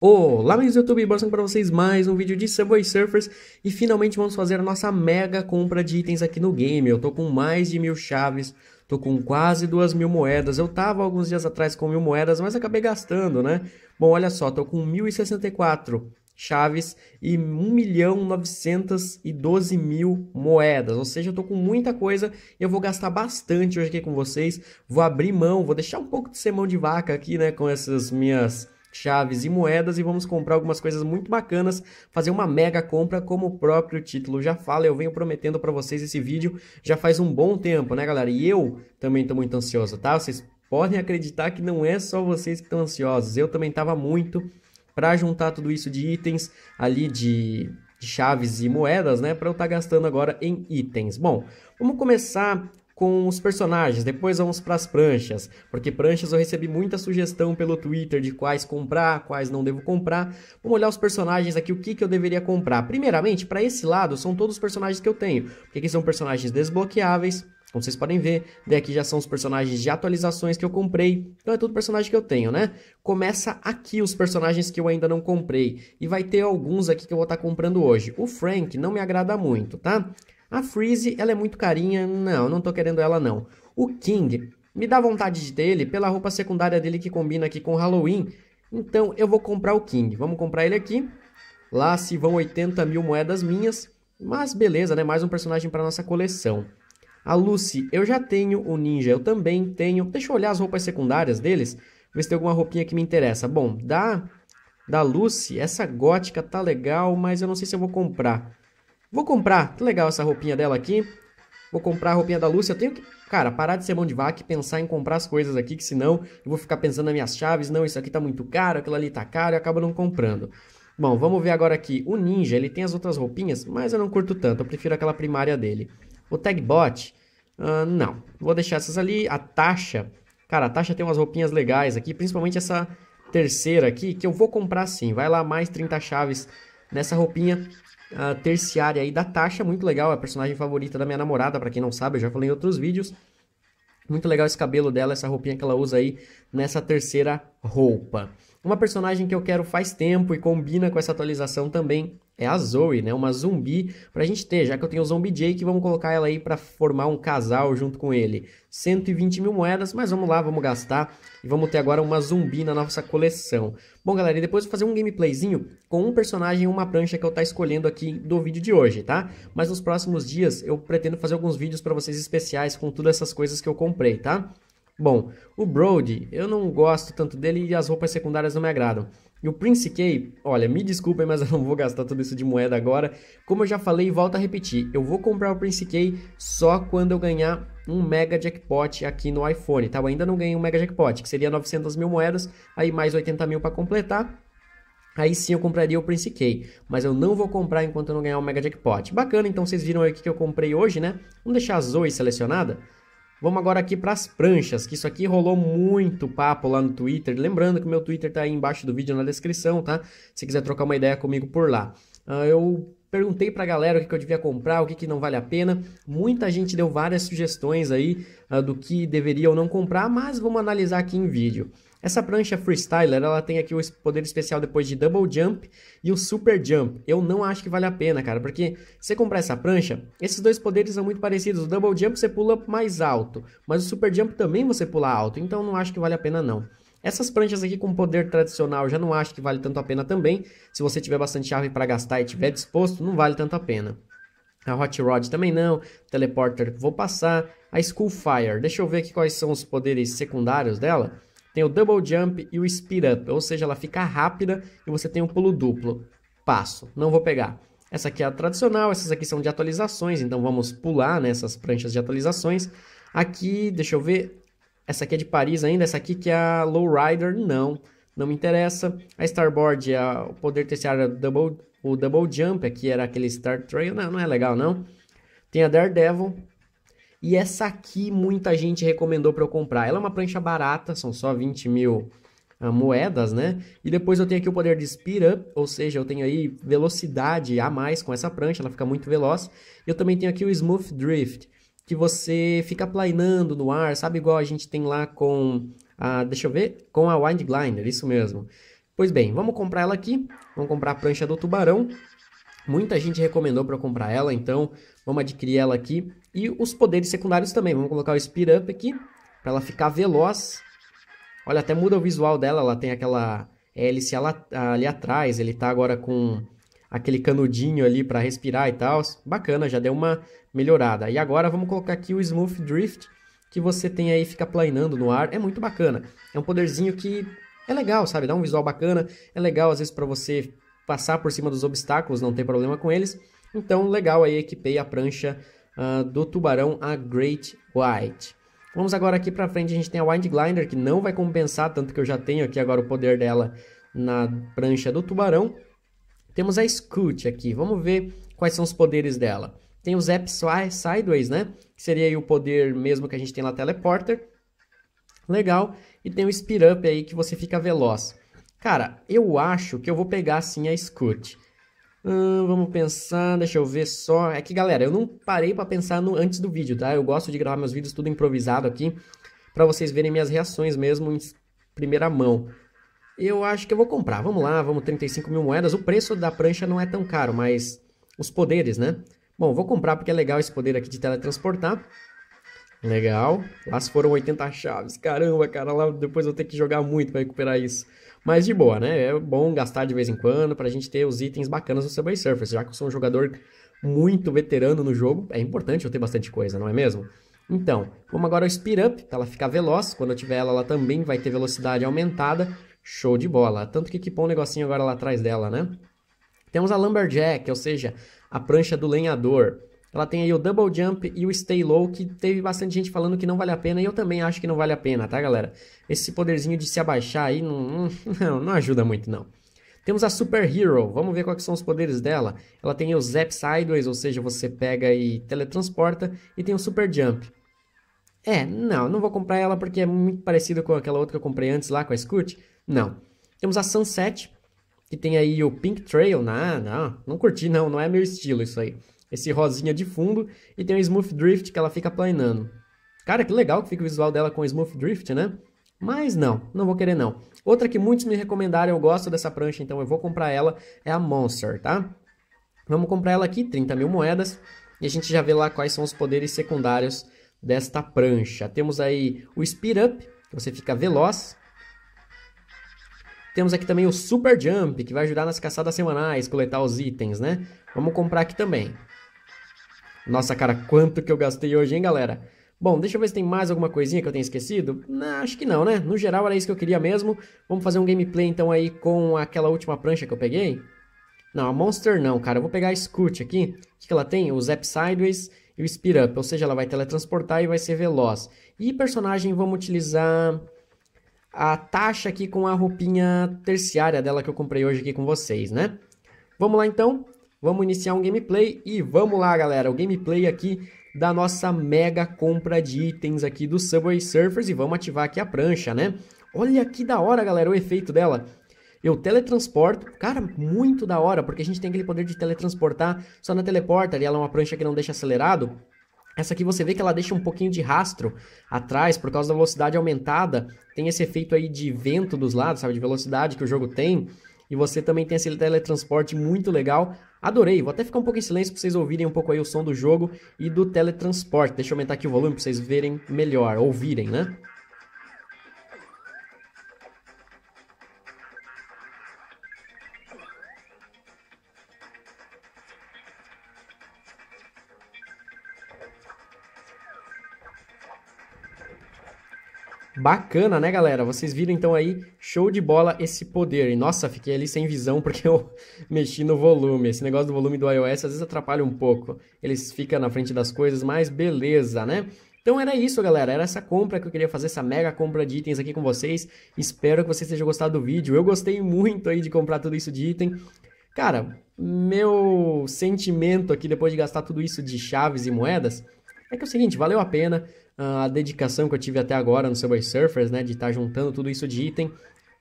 Olá, amigos do YouTube, bora para vocês mais um vídeo de Subway Surfers e finalmente vamos fazer a nossa mega compra de itens aqui no game. Eu tô com mais de mil chaves, tô com quase duas mil moedas. Eu tava alguns dias atrás com mil moedas, mas acabei gastando, né? Bom, olha só, tô com 1064 chaves e 1 milhão 912 mil moedas, ou seja, eu tô com muita coisa e eu vou gastar bastante hoje aqui com vocês, vou abrir mão, vou deixar um pouco de ser mão de vaca aqui, né, com essas minhas chaves e moedas e vamos comprar algumas coisas muito bacanas, fazer uma mega compra como o próprio título já fala. Eu venho prometendo para vocês esse vídeo já faz um bom tempo, né, galera? E eu também tô muito ansioso, tá? Vocês podem acreditar que não é só vocês que estão ansiosos. Eu também tava muito para juntar tudo isso de itens ali de de chaves e moedas, né, para eu estar tá gastando agora em itens. Bom, vamos começar com os personagens, depois vamos para as pranchas, porque pranchas eu recebi muita sugestão pelo Twitter de quais comprar, quais não devo comprar. Vamos olhar os personagens aqui, o que, que eu deveria comprar. Primeiramente, para esse lado são todos os personagens que eu tenho, porque aqui são personagens desbloqueáveis, como vocês podem ver, daqui já são os personagens de atualizações que eu comprei. Então é tudo personagem que eu tenho, né? Começa aqui os personagens que eu ainda não comprei. E vai ter alguns aqui que eu vou estar tá comprando hoje. O Frank não me agrada muito, tá? A Freeze, ela é muito carinha, não, não tô querendo ela não. O King, me dá vontade de ter ele pela roupa secundária dele que combina aqui com Halloween, então eu vou comprar o King. Vamos comprar ele aqui, lá se vão 80 mil moedas minhas, mas beleza, né, mais um personagem para nossa coleção. A Lucy eu já tenho, o Ninja eu também tenho, deixa eu olhar as roupas secundárias deles, ver se tem alguma roupinha que me interessa. Bom, da, da Lucy, essa gótica tá legal, mas eu não sei se eu vou comprar. Vou comprar. Que legal essa roupinha dela aqui. Vou comprar a roupinha da Lúcia. Eu tenho que, cara, parar de ser mão de vaca e pensar em comprar as coisas aqui, que senão eu vou ficar pensando nas minhas chaves. Não, isso aqui tá muito caro, aquilo ali tá caro e acaba não comprando. Bom, vamos ver agora aqui. O Ninja, ele tem as outras roupinhas, mas eu não curto tanto. Eu prefiro aquela primária dele. O Tagbot, uh, não. Vou deixar essas ali. A Tasha, cara, a Tasha tem umas roupinhas legais aqui, principalmente essa terceira aqui, que eu vou comprar sim. Vai lá mais 30 chaves nessa roupinha uh, terciária aí da Tasha, muito legal, é a personagem favorita da minha namorada, para quem não sabe, eu já falei em outros vídeos. Muito legal esse cabelo dela, essa roupinha que ela usa aí nessa terceira roupa. Uma personagem que eu quero faz tempo e combina com essa atualização também é a Zoe, né? Uma zumbi pra gente ter, já que eu tenho o Zombie Jake, vamos colocar ela aí para formar um casal junto com ele. 120 mil moedas, mas vamos lá, vamos gastar e vamos ter agora uma zumbi na nossa coleção. Bom, galera, e depois vou fazer um gameplayzinho com um personagem e uma prancha que eu tá escolhendo aqui do vídeo de hoje, tá? Mas nos próximos dias eu pretendo fazer alguns vídeos para vocês especiais com todas essas coisas que eu comprei, tá? Bom, o Brody, eu não gosto tanto dele e as roupas secundárias não me agradam. E o Prince K, olha, me desculpem, mas eu não vou gastar tudo isso de moeda agora. Como eu já falei, volta a repetir, eu vou comprar o Prince K só quando eu ganhar um mega jackpot aqui no iPhone, tá? Eu ainda não ganhei um mega jackpot, que seria 900 mil moedas, aí mais 80 mil para completar. Aí sim eu compraria o Prince K, mas eu não vou comprar enquanto eu não ganhar o Mega Jackpot. Bacana, então vocês viram aí o que eu comprei hoje, né? Vamos deixar a Zoe selecionada? Vamos agora aqui para as pranchas, que isso aqui rolou muito papo lá no Twitter. Lembrando que o meu Twitter está aí embaixo do vídeo na descrição, tá? Se quiser trocar uma ideia comigo por lá. Uh, eu perguntei para a galera o que, eu devia comprar, o que, que não vale a pena. Muita gente deu várias sugestões aí uh, do que deveria ou não comprar, mas vamos analisar aqui em vídeo. Essa prancha Freestyler, ela tem aqui o poder especial depois de Double Jump e o Super Jump. Eu não acho que vale a pena, cara, porque você comprar essa prancha, esses dois poderes são muito parecidos. O Double Jump você pula mais alto, mas o Super Jump também você pula alto, então não acho que vale a pena não. Essas pranchas aqui com poder tradicional já não acho que vale tanto a pena também. Se você tiver bastante chave para gastar e tiver disposto, não vale tanto a pena. A Hot Rod também não, Teleporter vou passar, a School Fire, deixa eu ver aqui quais são os poderes secundários dela tem o double jump e o speed up, ou seja, ela fica rápida e você tem o um pulo duplo. Passo, não vou pegar. Essa aqui é a tradicional, essas aqui são de atualizações, então vamos pular nessas né, pranchas de atualizações. Aqui, deixa eu ver, essa aqui é de Paris ainda, essa aqui que é a Lowrider, não, não me interessa. A Starboard, é o poder terciário, é double, o Double Jump, aqui era aquele Star Trail, não, não é legal não. Tem a Daredevil, e essa aqui muita gente recomendou para eu comprar. Ela é uma prancha barata, são só 20 mil uh, moedas, né? E depois eu tenho aqui o poder de speed up, ou seja, eu tenho aí velocidade a mais com essa prancha, ela fica muito veloz. e Eu também tenho aqui o smooth drift, que você fica planeando no ar, sabe igual a gente tem lá com a, deixa eu ver, com a wind glider, isso mesmo. Pois bem, vamos comprar ela aqui. Vamos comprar a prancha do tubarão. Muita gente recomendou para comprar ela, então Vamos adquirir ela aqui. E os poderes secundários também. Vamos colocar o Speed Up aqui, para ela ficar veloz. Olha, até muda o visual dela. Ela tem aquela hélice ali atrás. Ele tá agora com aquele canudinho ali para respirar e tal. Bacana, já deu uma melhorada. E agora vamos colocar aqui o Smooth Drift, que você tem aí, fica planeando no ar. É muito bacana. É um poderzinho que é legal, sabe? Dá um visual bacana. É legal, às vezes, para você passar por cima dos obstáculos, não tem problema com eles. Então, legal aí, equipei a prancha uh, do Tubarão, a Great White. Vamos agora aqui para frente, a gente tem a Wind Glider, que não vai compensar, tanto que eu já tenho aqui agora o poder dela na prancha do Tubarão. Temos a Scoot aqui, vamos ver quais são os poderes dela. Tem o Zap Sideways, né? Que seria o poder mesmo que a gente tem na Teleporter. Legal. E tem o Speed Up aí, que você fica veloz. Cara, eu acho que eu vou pegar sim a Scoot. Hum, vamos pensar, deixa eu ver só. É que, galera, eu não parei para pensar no antes do vídeo, tá? Eu gosto de gravar meus vídeos tudo improvisado aqui, para vocês verem minhas reações mesmo em primeira mão. Eu acho que eu vou comprar. Vamos lá, vamos 35 mil moedas. O preço da prancha não é tão caro, mas os poderes, né? Bom, vou comprar porque é legal esse poder aqui de teletransportar. Legal. Lá se foram 80 chaves. Caramba, cara, lá depois eu vou ter que jogar muito para recuperar isso. Mas de boa, né? É bom gastar de vez em quando pra gente ter os itens bacanas do Subway Surfers. Já que eu sou um jogador muito veterano no jogo, é importante eu ter bastante coisa, não é mesmo? Então, vamos agora ao Speed Up, pra ela ficar veloz. Quando eu tiver ela, ela também vai ter velocidade aumentada. Show de bola. Tanto que equipou um negocinho agora lá atrás dela, né? Temos a Lumberjack, ou seja, a prancha do lenhador. Ela tem aí o Double Jump e o Stay Low, que teve bastante gente falando que não vale a pena, e eu também acho que não vale a pena, tá, galera? Esse poderzinho de se abaixar aí não, não, não ajuda muito, não. Temos a Super Hero, vamos ver quais são os poderes dela. Ela tem o Zap Sideways, ou seja, você pega e teletransporta, e tem o Super Jump. É, não, não vou comprar ela porque é muito parecido com aquela outra que eu comprei antes lá, com a Scoot. Não. Temos a Sunset, que tem aí o Pink Trail. Não, não, não curti não, não é meu estilo isso aí esse rosinha de fundo e tem o Smooth Drift que ela fica planeando. Cara, que legal que fica o visual dela com o Smooth Drift, né? Mas não, não vou querer não. Outra que muitos me recomendaram, eu gosto dessa prancha, então eu vou comprar ela, é a Monster, tá? Vamos comprar ela aqui, 30 mil moedas, e a gente já vê lá quais são os poderes secundários desta prancha. Temos aí o Speed Up, que você fica veloz. Temos aqui também o Super Jump, que vai ajudar nas caçadas semanais, coletar os itens, né? Vamos comprar aqui também. Nossa, cara, quanto que eu gastei hoje, hein, galera? Bom, deixa eu ver se tem mais alguma coisinha que eu tenha esquecido. Não, acho que não, né? No geral era isso que eu queria mesmo. Vamos fazer um gameplay então aí com aquela última prancha que eu peguei. Não, a Monster não, cara. Eu vou pegar a Scoot aqui. O que ela tem? O Zap Sideways e o Speed Up. Ou seja, ela vai teletransportar e vai ser veloz. E personagem, vamos utilizar a taxa aqui com a roupinha terciária dela que eu comprei hoje aqui com vocês, né? Vamos lá então. Vamos iniciar um gameplay e vamos lá, galera. O gameplay aqui da nossa mega compra de itens aqui do Subway Surfers e vamos ativar aqui a prancha, né? Olha que da hora, galera, o efeito dela. Eu teletransporto, cara, muito da hora, porque a gente tem aquele poder de teletransportar só na teleporta, ali ela é uma prancha que não deixa acelerado. Essa aqui você vê que ela deixa um pouquinho de rastro atrás por causa da velocidade aumentada. Tem esse efeito aí de vento dos lados, sabe, de velocidade que o jogo tem. E você também tem esse teletransporte muito legal. Adorei, vou até ficar um pouco em silêncio para vocês ouvirem um pouco aí o som do jogo e do teletransporte. Deixa eu aumentar aqui o volume para vocês verem melhor, ouvirem, né? Bacana, né, galera? Vocês viram então aí, show de bola esse poder. E nossa, fiquei ali sem visão porque eu mexi no volume. Esse negócio do volume do iOS às vezes atrapalha um pouco. Eles fica na frente das coisas, mas beleza, né? Então era isso, galera. Era essa compra que eu queria fazer, essa mega compra de itens aqui com vocês. Espero que vocês tenham gostado do vídeo. Eu gostei muito aí de comprar tudo isso de item. Cara, meu sentimento aqui depois de gastar tudo isso de chaves e moedas é que é o seguinte, valeu a pena ah, a dedicação que eu tive até agora no Subway Surfers, né, de estar tá juntando tudo isso de item.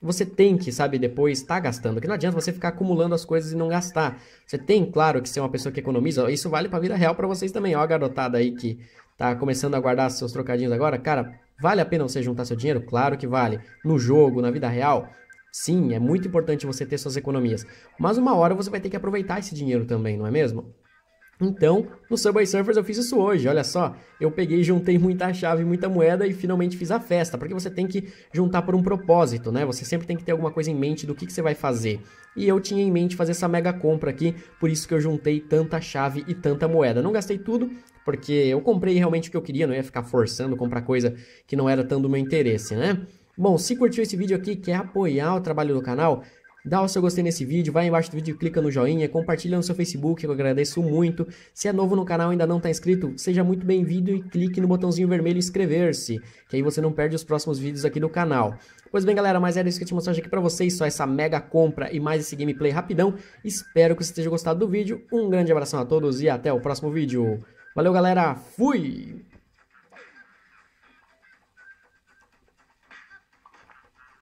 Você tem que, sabe, depois estar tá gastando, que não adianta você ficar acumulando as coisas e não gastar. Você tem, claro, que ser uma pessoa que economiza, isso vale para a vida real para vocês também. Ó a garotada aí que tá começando a guardar seus trocadinhos agora, cara, vale a pena você juntar seu dinheiro? Claro que vale. No jogo, na vida real, Sim, é muito importante você ter suas economias, mas uma hora você vai ter que aproveitar esse dinheiro também, não é mesmo? Então, no Subway Surfers eu fiz isso hoje, olha só. Eu peguei, juntei muita chave, muita moeda e finalmente fiz a festa, porque você tem que juntar por um propósito, né? Você sempre tem que ter alguma coisa em mente do que, que você vai fazer. E eu tinha em mente fazer essa mega compra aqui, por isso que eu juntei tanta chave e tanta moeda. Não gastei tudo, porque eu comprei realmente o que eu queria, não ia ficar forçando comprar coisa que não era tanto do meu interesse, né? Bom, se curtiu esse vídeo aqui, quer apoiar o trabalho do canal, Dá o seu gostei nesse vídeo, vai embaixo do vídeo, clica no joinha, compartilha no seu Facebook, eu agradeço muito. Se é novo no canal e ainda não está inscrito, seja muito bem-vindo e clique no botãozinho vermelho inscrever-se, que aí você não perde os próximos vídeos aqui do canal. Pois bem, galera, mas era isso que eu tinha mostrar aqui para vocês, só essa mega compra e mais esse gameplay rapidão. Espero que você tenha gostado do vídeo, um grande abração a todos e até o próximo vídeo. Valeu, galera, fui!